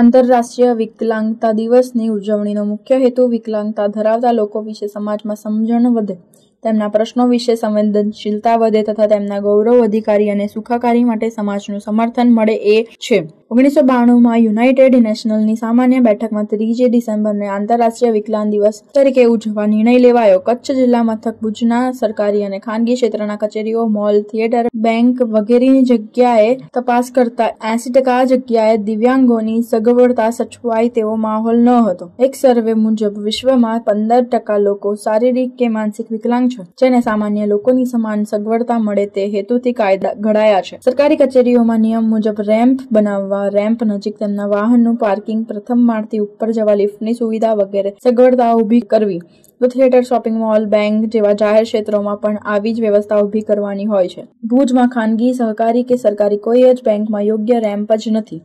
આંતરરાષ્ટ્રીય વિકલાંગતા દિવસની ઉજવણીનો મુખ્ય હેતુ વિકલાંગતા ધરાવતા લોકો વિશે સમાજમાં સમજણ વધે તેમના પ્રશ્નો વિશે સંવેદનશીલતા વધે તથા તેમના ગૌરવ અધિકારી અને સુખાકારી માટે સમાજનું સમર્થન મળે એ છે ઓગણીસો બાણુંમાં યુનાઇટેડ નેશનલની સામાન્ય બેઠકમાં ત્રીજી ડિસેમ્બરને આંતરરાષ્ટ્રીય વિકલાંગ દિવસ તરીકે ઉજવવા નિર્ણય લેવાયો કચ્છ જિલ્લા મથક ભુજના સરકારી અને ખાનગી ક્ષેત્રના કચેરીઓ મોલ થિયેટર બેંક વગેરેની જગ્યાએ તપાસ કરતા એસી ટકા જગ્યાએ દિવ્યાંગોની સગવડતા સચવાય તેવો માહોલ ન હતો એક સર્વે મુજબ વિશ્વમાં પંદર ટકા લોકો શારીરિક કે માનસિક વિકલાંગ છે જેને સામાન્ય લોકોની સમાન સગવડતા મળે તે હેતુથી કાયદા ઘડાયા છે સરકારી કચેરીઓમાં નિયમ મુજબ રેમ્પ બનાવવા રેમ્પ નજીક તેમના વાહનનું પાર્કિંગ પ્રથમ માળથી ઉપર જવા લિફ્ટની સુવિધા વગેરે સગવડતા ઊભી કરવી તો થિયેટર શોપિંગ મોલ બેંક જેવા જાહેર ક્ષેત્રોમાં પણ આવી જ વ્યવસ્થા ઊભી કરવાની હોય છે ભુજમાં ખાનગી સહકારી કે સરકારી કોઈ જ બેંકમાં યોગ્ય રેમ્પ જ નથી